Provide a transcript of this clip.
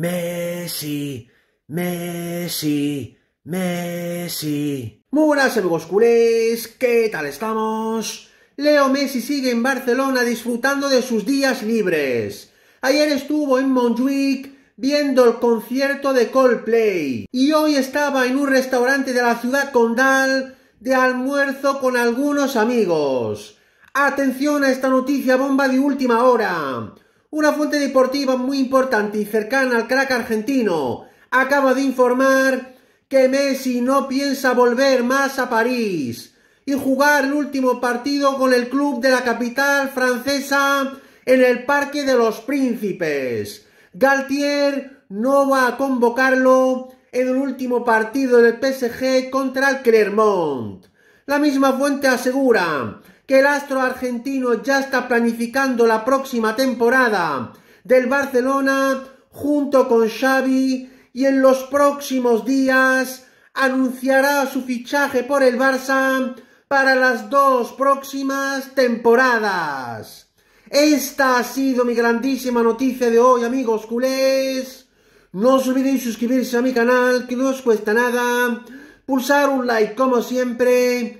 Messi, Messi, Messi. Muy buenas amigos culés, ¿qué tal estamos? Leo Messi sigue en Barcelona disfrutando de sus días libres. Ayer estuvo en Montjuic viendo el concierto de Coldplay y hoy estaba en un restaurante de la ciudad condal de almuerzo con algunos amigos. Atención a esta noticia bomba de última hora una fuente deportiva muy importante y cercana al crack argentino, acaba de informar que Messi no piensa volver más a París y jugar el último partido con el club de la capital francesa en el Parque de los Príncipes. Galtier no va a convocarlo en el último partido del PSG contra el Clermont. La misma fuente asegura que el astro argentino ya está planificando la próxima temporada del Barcelona junto con Xavi y en los próximos días anunciará su fichaje por el Barça para las dos próximas temporadas. Esta ha sido mi grandísima noticia de hoy, amigos culés. No os olvidéis suscribirse a mi canal, que no os cuesta nada. Pulsar un like como siempre